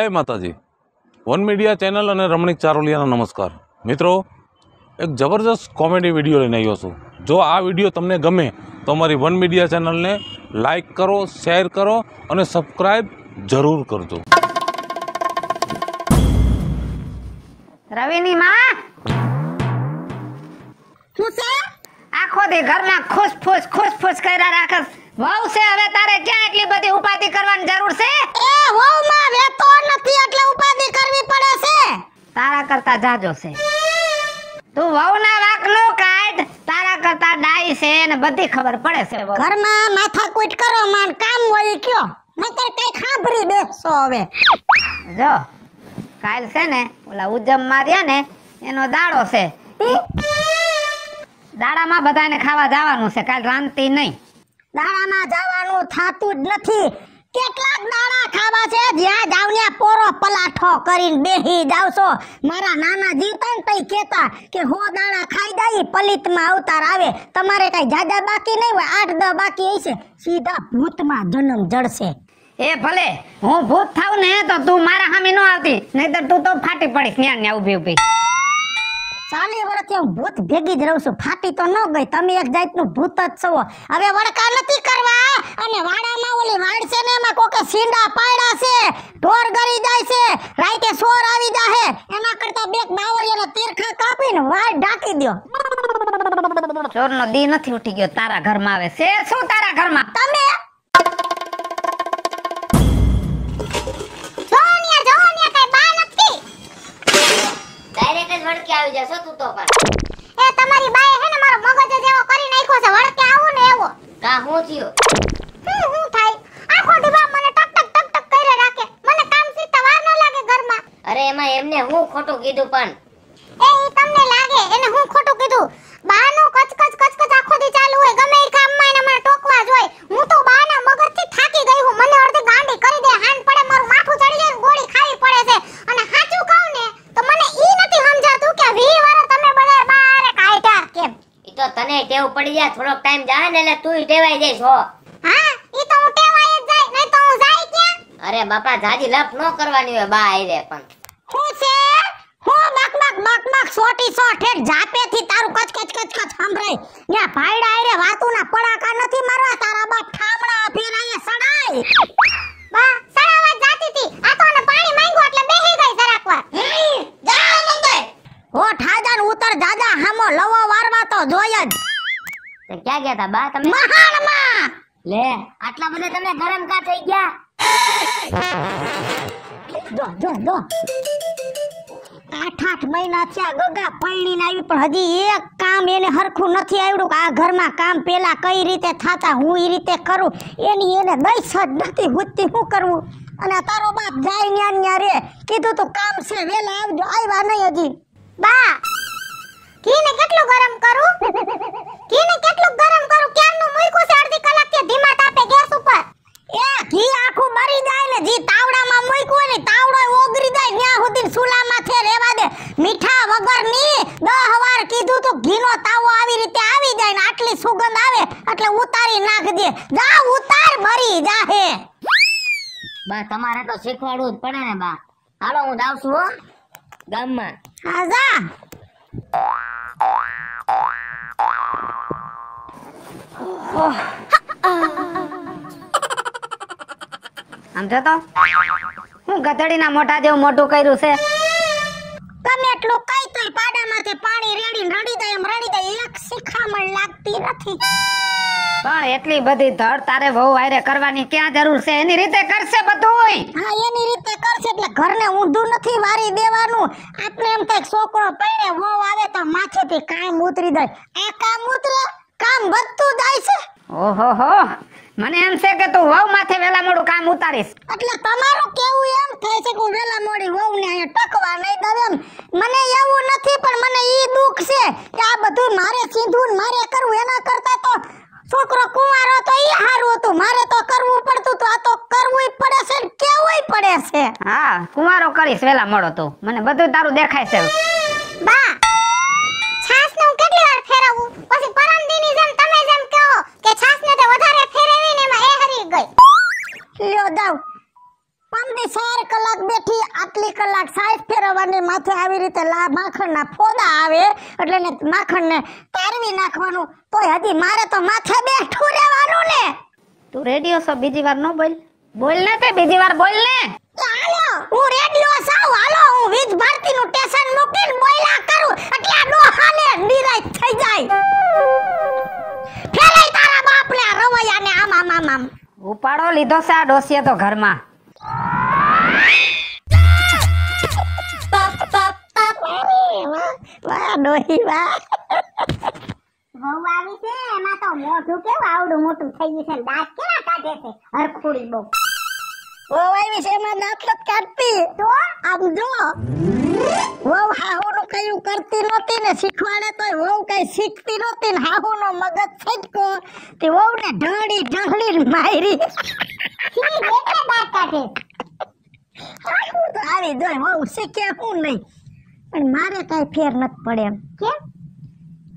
જય માતાજી one Media channel અને રમણીક ચારોલિયાના નમસ્કાર મિત્રો એક જબરજસ્ત કોમેડી વિડીયો લઈને આવ્યો છું જો આ વિડીયો તમને ગમે તો અમારી વન મીડિયા ચેનલને લાઈક કરો શેર કરો અને સબસ્ક્રાઈબ જરૂર કરજો રવિની માં શું છે આખો દે ઘરમાં ખુશ ખુશ ખુશ ખુશ કર્યા રાખસ વહુ છે હવે તારે ક્યાં એટલી બધી ઉપાધિ કરવાની જરૂર છે એ વહુ માં વેતો નથી એટલે ઉપાધિ કરવી પડે છે તારા કરતા જાજો છે તું વહુ ના વાક નો કાઢ તારા કરતા ડાઈ છે ને બધી ખબર પડે છે ઘર માં માથા કૂટ કરો માન કામ હોય કયો નકર કઈ ખાબરી બેસો હવે જો કાલ છે ને ઓલા ઉજમ માર્યા ને એનો દાડો છે દાડામાં બધાને ખાવા જવાનું છે કાલ રાંધતી નહીં દાડામાં જવાનું થાતું જ નથી કેટલાક દાડા ખાવા છે જ્યાં જાવને પોરો પલાઠો કરીને બેહી જાવશો મારા નાના જીવતા ને તઈ કહેતા કે હો દાણા ખાઈ જાય પલિતમાં અવતાર આવે તમારે કઈ જાદા બાકી નહીં હોય આઠ દ બાકી હશે સીધા ભૂતમાં જન્મ જડશે એ ભલે હું ભૂત થાવ ને તો તું મારા સામે ન આવતી નહીં તો તું તો ફાટી પડીશ ન્યા ન્યા ઉભી ઉભી ચાલી વર્ષથી હું ભૂત ભેગી જ રહું છું ફાટી તો ન ગઈ તમે એક જાતનું ભૂત જ છો હવે વડકા નથી કરવા અને વાડામાં ઓલી વાડ છે ને એમાં કોકે સીંડા પાડ્યા છે ઢોર ગરી જાય છે રાતે સોર આવી જાહે એના કરતા બે બાવળીઓના તીરખા કાપીને વાડ ઢાંકી દો નો દી નથી ઉઠી ગયો તારા ઘર માં આવે છે શું તારા ઘર માં કીધું પણ એ તમને લાગે એને હું ખોટું કીધું બાનું કચકચ કચકચ આખો દી ચાલુ હોય ગમે એ કામમાં એને મને ટોકવા જ હું તો બાના મગજથી થાકી ગઈ હું મને અડધી ગાંડી કરી દે હાન પડે મારું માથું ચડી જાય ગોળી ખાવી પડે છે અને સાચું કહું ને તો મને ઈ નથી સમજાતું કે વી વાર તમે બધા બારે કાઢ્યા કેમ ઈ તો તને ટેવ પડી જાય થોડોક ટાઈમ જાય ને એટલે તું ટેવાઈ જઈશ હો હા ઈ તો હું ટેવાઈ જ જાય નહીં તો હું જાય ક્યાં અરે બાપા જાજી લપ નો કરવાની હોય બા આઈ રે પણ સોટી સો ઠેઠ જાપેથી તારું કચ કચ કચ કચ સંભળાય ને ભાઈડા આરે વાતુના પડાકા નથી મારવા તારા બાપ ઠામણા ફેરાય સડાય બા સડાવા જાતી હતી આ તો ને પાણી માંગ્યું એટલે બેહી ગઈ સરાકવા જા મંદે ઓ ઠાજાન ઉતર દાદા હામો લવો વારવા તો જોય જ તો ક્યાં ગયા બા તમે મહાનમાં લે આટલા બધા તમે ગરમ કા થઈ ગયા જો જો જો આઠ આઠ મહિના થયા ગગા પરણીને આવી પણ હજી એક કામ એને હરખું નથી આવડ્યું કે આ ઘરમાં કામ પેલા કઈ રીતે થતા હું એ રીતે કરું એની એને દઈશ જ નથી હુજતી શું કરવું અને તારો બાપ જાય ન્યા ન્યા રે કીધું તું કામ છે વેલા આવજો આવ્યા નહીં હજી બા કીને કેટલું ગરમ કરું કીને કેટલું ગરમ કરું ક્યારનું મૂક્યું છે અડધી કલાક કે તમારે તો શીખવાડવું જ પડે ને બા હાલો હું જાઉં છું ગામમાં હા જા સમજો તો હું ગધડીના મોટા જેવું મોટું કર્યું છે તમે એટલું કઈ તોય પાડામાંથી પાણી રેડી રડી દે એમ રડી દે એક શિખામણ લાગતી નથી પણ એટલી બધી ધડ તારે વહુ વાયરે કરવાની ક્યાં જરૂર છે એની રીતે કરશે ઘરને ઊંધું નથી વારી દેવાનું આપણે એમ થાય છોકરો પહેરે વહુ આવે તો માથેથી કામ ઉતરી જાય આ કામ ઉતરે કામ વધતું જાય છે ઓહો હો મને એમ છે કે તું વહુ માથે વેલા મોડું કામ ઉતારીશ એટલે તમારું કેવું એમ થાય છે કે વેલા મોડી વહુ ને અહીંયા ટકવા નહીં દઉં એમ મને એવું નથી પણ મને ઈ દુઃખ છે કે આ બધું મારે સીધું મારે કરવું એના કરતા તો છોકરો કુંવારો તો ઈ હારું હતું મારે તો કરવું પડતું તો આ તો કરવું પડે છે કેવું પડે છે હા કુંવારો કરીશ વેલા મળો તો મને બધું તારું દેખાય છે બા છાસ નું કેટલી વાર ફેરવું પછી પરમ તમે જેમ કહો કે છાસ ને વધારે ફેરવીને એમાં હરી ગઈ લ્યો દાવ પંદી ચાર કલાક બેઠી આટલી કલાક સાઈડ ફેરવવાની માથે આવી રીતે લા માખણના ફોદા આવે એટલે ને માખણને તારવી નાખવાનું તોય હજી મારે તો માથે બેઠું રહેવાનું ને તું રેડિયો છો બીજી વાર ન બોલ બોલ ને તે બીજી વાર બોલ ને હાલો હું રેડિયો સાવ હાલો હું વીજ ભારતી નું સ્ટેશન મૂકીને બોયલા કરું એટલે આ હાલે નિરાશ થઈ જાય ફેલાઈ તારા બાપ ને રવૈયા ને આમ આમ આમ ઉપાડો લીધો છે આ ડોસીએ તો ઘરમાં વાહ તો વહુ કયું કરતી નહોતી ને શીખવાડે તોય કઈ શીખતી નતી ને હાહુનો મગજ છટકો તે વહુને ઢળી ઢળી મારી દાંત હું તો આવી જોઈ હું શીખે હું નહીં પણ મારે કાંઈ ફેર નથી પડે એમ કેમ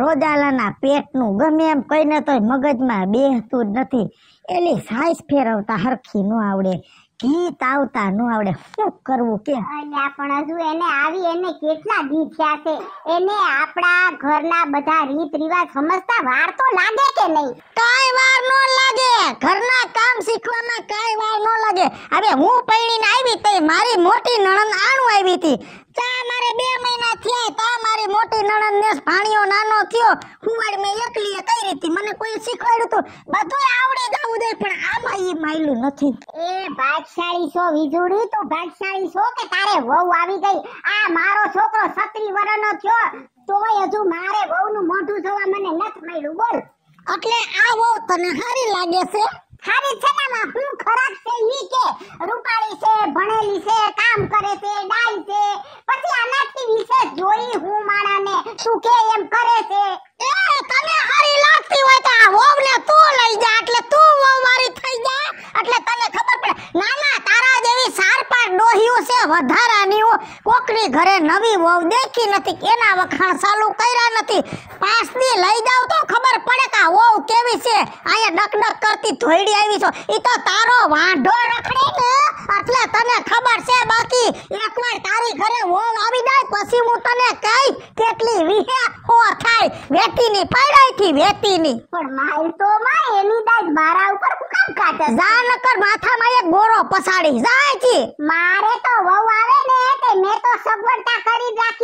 રોજાલાના પેટનું ગમે એમ કહીને તો મગજમાં બેહતું જ નથી એટલે સાઈઝ ફેરવતા હરખી ન આવડે ઘી તાવતા ન આવડે શું કરવું કે અલ્યા પણ હજુ એને આવી એને કેટલા દી થયા છે એને આપણા ઘરના બધા રીત રિવાજ સમજતા વાર તો લાગે કે નહીં કાઈ વાર ન લાગે ઘરના કામ શીખવામાં કાઈ વાર ન લાગે હવે હું પૈણીને આવી તઈ મારી મોટી નણંદ આણું આવી હતી ચા મારે બે મહિના થયા મોટી નણંદ ને ભાણિયો નાનો થયો હુવાડ મેં એકલીએ કઈ રીતે મને કોઈ શીખવાડ્યું તો બધું આવડી ગાવું દે પણ આમાં એ માયલું નથી એ ભાગશાળી છો વિજુડી તું ભાગશાળી છો કે તારે વહુ આવી ગઈ આ મારો છોકરો સત્રી વરનો થયો તોય હજુ મારે નું મોઢું જોવા મને નથી મળ્યું બોલ એટલે આ વહુ તને સારી લાગે છે ખારી છે નામાં હું ખરાબ છે ઈ કે રૂપાળી છે ભણેલી છે કામ કરે છે ડાઈ છે પછી આનાથી વિશેષ જોઈ હું માણાને તું કે એમ કરે છે એ તને હારી લાગતી હોય તો આ વહુને તું લઈ જા એટલે તું વહુ મારી થઈ જા એટલે તને ખબર પડે ના ના તારા જેવી સાર પાર ડોહ્યું છે વધારાની કોકની ઘરે નવી વહુ દેખી નથી એના વખાણ ચાલુ કર્યા નથી પાસની લઈ જા આવી છે આયા ડક ડક કરતી ધોઈડી આવી છો ઈ તો તારો વાંઢો રખડે ને એટલે તને ખબર છે બાકી એકવાર તારી ઘરે હોમ આવી જાય પછી હું તને કઈ કેટલી વિહે હો થાય વેતીની પડાઈ થી વેતીની પણ માય તો માં એની દાઈ મારા ઉપર કામ કાટે જા નકર માથામાં એક ગોરો પસાડી જાય છે મારે તો વહુ આવે ને તે મે તો સગવડતા કરી રાખ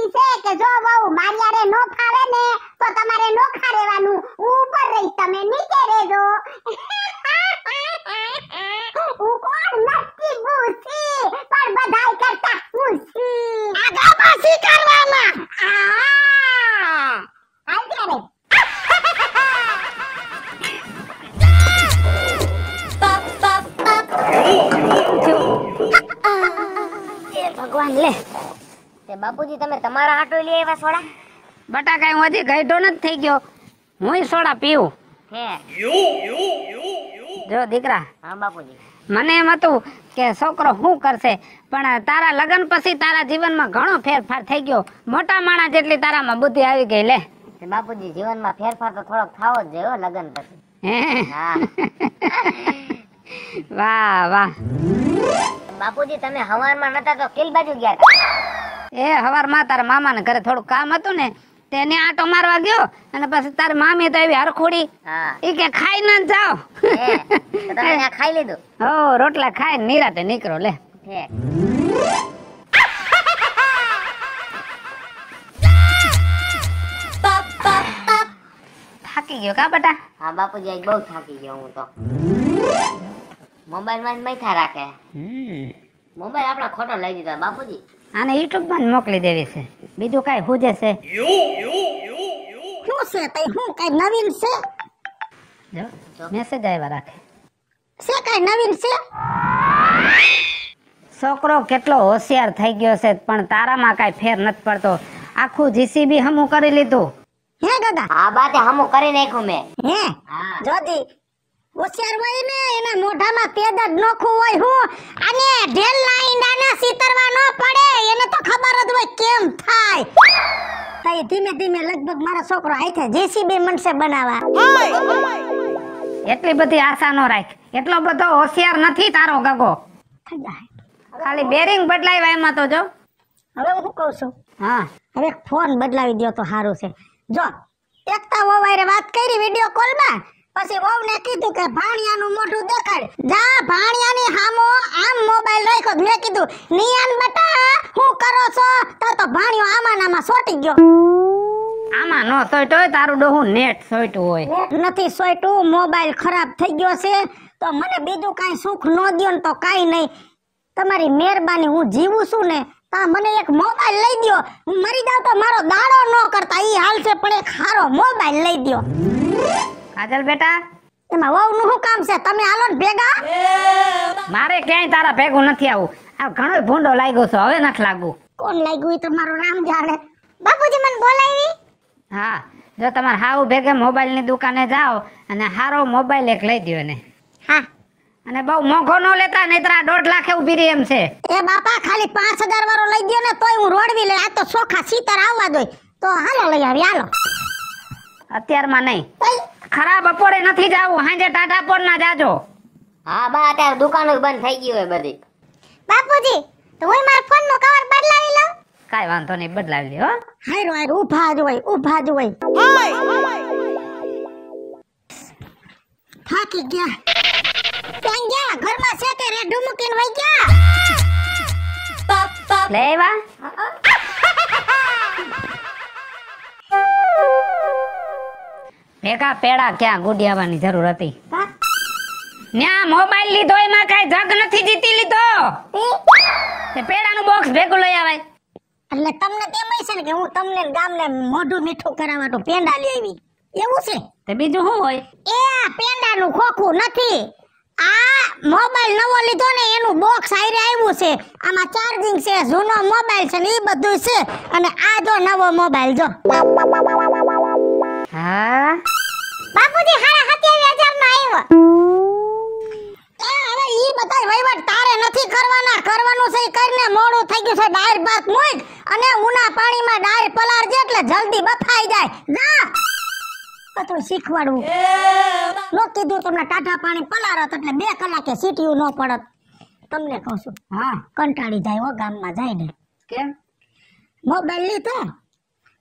ભગવાન લે તે બાપુજી તમે તમારા આટો લઈ આવ્યા સોડા બટાકા હું હજી ઘઈટો નથી થઈ ગયો હું સોડા પીવું જો દીકરા હા બાપુજી મને એમ હતું કે છોકરો શું કરશે પણ તારા લગ્ન પછી તારા જીવનમાં ઘણો ફેરફાર થઈ ગયો મોટા માણસ જેટલી તારામાં બુદ્ધિ આવી ગઈ લે બાપુજી જીવનમાં ફેરફાર તો થોડોક થવો જ જોઈએ લગ્ન પછી વાહ વાહ બાપુજી તમે હવારમાં નતા તો કિલ બાજુ ગયા હતા એ હવારમાં તારા મામાના ઘરે થોડું કામ હતું ને તેને આટો મારવા ગયો અને પછી તારી મામી તો એવી હરખોડી ઈ કે ખાઈ ના જાઓ ખાઈ લીધું હો રોટલા ખાઈ નિરાતે નીકળો લે થાકી ગયો કા બટા હા બાપુજી બહુ થાકી ગયો હું તો મોબાઈલમાં બેઠા રાખે મોબાઈલ આપણો ખોટો લઈ દીધો બાપુજી આને યુટ્યુબમાં મોકલી દેવી છે બીજું કઈ હુજે છે શું છે તઈ હું કાંઈ નવીન છે જો મેસેજ આવ્યા રાખે છે કાંઈ નવીન છે છોકરો કેટલો હોશિયાર થઈ ગયો છે પણ તારામાં કાંઈ ફેર નથી પડતો આખું જીસીબી હમું કરી લીધું હે દાદા આ બાતે હમું કરી નાખું મેં હે જોજી હોશિયાર હોય ને એના મોઢામાં તેજ જ નોખું હોય હું અને ઢેલ લાઈંડા ને સીતરવા ન પડે એને તો ખબર જ હોય કેમ થાય તઈ ધીમે ધીમે લગભગ મારો છોકરો આઈથે જેસીબી મનસે બનાવા એટલી બધી આશા નો રાખ એટલો બધો હોશિયાર નથી તારો ગગો ખાલી બેરિંગ બદલાવ્યા એમાં તો જો હવે હું કહું છું હા હવે ફોન બદલાવી દો તો સારું છે જો એકતા હોવાય વાત કરી વિડીયો કોલમાં પછી ને કીધું કે ભાણિયાનું મોઢું દેખાડ જા ભાણિયાની હામો આમ મોબાઈલ રાખ્યો મેં કીધું નિયાન બટા હું કરો છો તો તો ભાણિયો આમાં નામાં સોટી ગયો આમાં નો સોઈટ હોય તારું ડોહું નેટ સોઈટું હોય નથી સોઈટું મોબાઈલ ખરાબ થઈ ગયો છે તો મને બીજું કાંઈ સુખ ન દયો ને તો કાંઈ નહીં તમારી મહેરબાની હું જીવું છું ને તા મને એક મોબાઈલ લઈ દયો હું મરી જાવ તો મારો દાડો ન કરતા ઈ હાલશે પણ એક સારો મોબાઈલ લઈ દયો કાજલ બેટા એમાં વહુ નું શું કામ છે તમે હાલો ને ભેગા મારે ક્યાંય તારા ભેગું નથી આવું આ ઘણો ભૂંડો લાગ્યો છે હવે નથી લાગુ કોણ લાગ્યું એ તમારું રામ જાણે બાપુજી મને બોલાવી હા જો તમારે હાવ ભેગે મોબાઈલની દુકાને જાઓ અને હારો મોબાઈલ એક લઈ દો ને હા અને બહુ મોંઘો નો લેતા નહીતર આ દોઢ લાખે ઉભી રહી એમ છે એ બાપા ખાલી પાંચ હજાર વાળો લઈ દો ને તોય હું રોડવી લે આ તો સોખા સીતર આવવા દો તો હાલો લઈ આવી હાલો અત્યારમાં નહીં ખરા બપોરે નથી જાવું હાંજે ટાટા પર ના જાજો હા બા અત્યારે દુકાનો બંધ થઈ ગયું હોય બધી બાપુજી તો હું મારા ફોન નો કવર બદલાવી લઉં કાઈ વાંધો નહીં બદલાવી લે હો હારો હારો ઉભા જ હોય ઊભા જ હોય થાકી ગયા ત્યાં ગયા ઘરમાં છે કે રે મૂકીને વઈ ગયા લેવા ભેગા પેડા ક્યાં ગુડિયાવાની જરૂર હતી ન્યા મોબાઈલ લીધો એમાં કઈ જગ નથી જીતી લીધો તે પેડાનું બોક્સ ભેગું લઈ આવે એટલે તમને તેમ છે ને કે હું તમને ગામને મોઢું મીઠું કરાવવાનું પેંડા લઈ આવી એવું છે તે બીજું શું હોય એ પેંડાનું ખોખું નથી આ મોબાઈલ નવો લીધો ને એનું બોક્સ આયરે આવ્યું છે આમાં ચાર્જિંગ છે જૂનો મોબાઈલ છે ને એ બધું છે અને આ જો નવો મોબાઈલ જો હા બાપુજી હારા હજાર નો આવ્યો એ હવે ઈ બધાય વહીવટ તારે નથી કરવાના કરવાનું છે કરીને મોડું થઈ ગયું છે ડાયર બાત મોજ અને ઉના પાણીમાં ડાયર પલાળજે એટલે જલ્દી બફાઈ જાય જા બધું શીખવાડવું લો કીધું તમને ટાટા પાણી પલાળો એટલે બે કલાકે સીટીયું ન પડત તમને કહું છું હા કંટાળી જાય હો ગામમાં જાય ને કેમ મોબાઈલ લીધો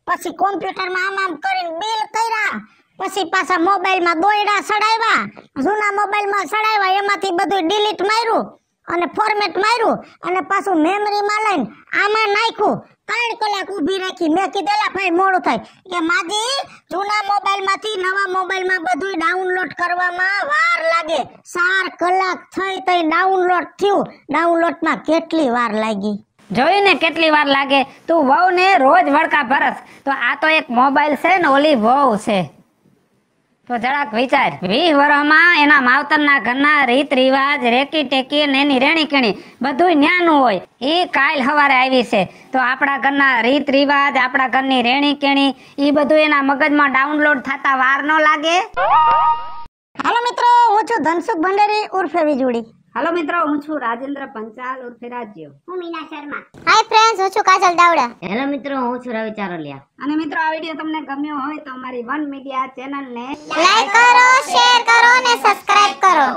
પછી કોમ્પ્યુટરમાં આમ આમ કરીને બિલ કર્યા પછી પાછા મોબાઈલમાં દોયડા સડાવ્યા જૂના મોબાઈલમાં સડાવ્યા એમાંથી બધું ડિલીટ માર્યું અને ફોર્મેટ માર્યું અને પાછું મેમરીમાં લઈને આમાં નાખ્યું ત્રણ કલાક ઊભી રાખી મેં કીધેલા ભાઈ મોડું થાય કે માજી જૂના મોબાઈલમાંથી નવા મોબાઈલમાં બધું ડાઉનલોડ કરવામાં વાર લાગે ચાર કલાક થઈ તઈ ડાઉનલોડ થયું ડાઉનલોડમાં કેટલી વાર લાગી જોયું ને કેટલી વાર લાગે તું ને રોજ વળકા ભરસ તો આ તો એક મોબાઈલ છે ને ઓલી વહુ છે તો જરાક વિચાર વીસ વર્ષમાં એના માવતરના ઘરના રીત રિવાજ રેકી ટેકી ને એની રેણી કેણી બધું ન્યાનું હોય એ કાલ હવારે આવી છે તો આપણા ઘરના રીત રિવાજ આપણા ઘરની રેણી કેણી એ બધું એના મગજમાં ડાઉનલોડ થતા વાર ન લાગે હાલો મિત્રો હું છું ધનસુખ ભંડેરી ઉર્ફે વિજુડી હેલો મિત્રો હું છું રાજેન્દ્ર પંચાલ ઉર્ફે રાજ્ય હું મીના શર્મા હાય ફ્રેન્ડ્સ હું છું કાજલ દાવડા હેલો મિત્રો હું છું રવિ ચારોલિયા અને મિત્રો આ વિડિયો તમને ગમ્યો હોય તો અમારી વન મીડિયા ચેનલ ને લાઈક કરો શેર કરો અને સબસ્ક્રાઇબ કરો